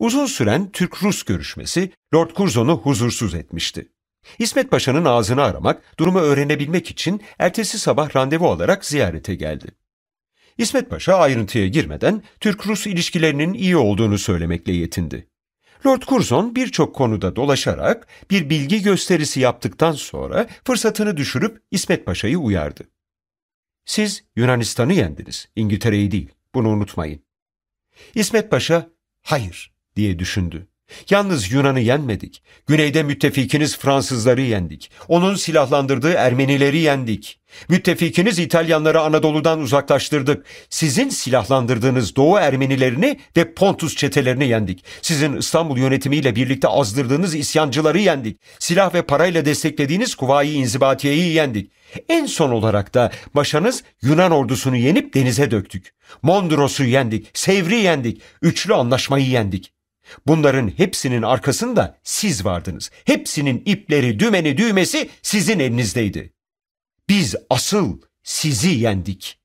Uzun süren Türk-Rus görüşmesi Lord Curzon'u huzursuz etmişti. İsmet Paşa'nın ağzını aramak, durumu öğrenebilmek için ertesi sabah randevu alarak ziyarete geldi. İsmet Paşa ayrıntıya girmeden Türk-Rus ilişkilerinin iyi olduğunu söylemekle yetindi. Lord Curzon birçok konuda dolaşarak bir bilgi gösterisi yaptıktan sonra fırsatını düşürüp İsmet Paşa'yı uyardı. Siz Yunanistan'ı yendiniz, İngiltere'yi değil. Bunu unutmayın. İsmet Paşa, hayır, diye düşündü. Yalnız Yunan'ı yenmedik. Güneyde müttefikiniz Fransızları yendik. Onun silahlandırdığı Ermenileri yendik. Müttefikiniz İtalyanları Anadolu'dan uzaklaştırdık. Sizin silahlandırdığınız Doğu Ermenilerini ve Pontus çetelerini yendik. Sizin İstanbul yönetimiyle birlikte azdırdığınız isyancıları yendik. Silah ve parayla desteklediğiniz Kuvayi İnzibatiye'yi yendik. En son olarak da başanız Yunan ordusunu yenip denize döktük. Mondros'u yendik, Sevr'i yendik, üçlü anlaşmayı yendik. Bunların hepsinin arkasında siz vardınız. Hepsinin ipleri, dümeni, düğmesi sizin elinizdeydi. Biz asıl sizi yendik.''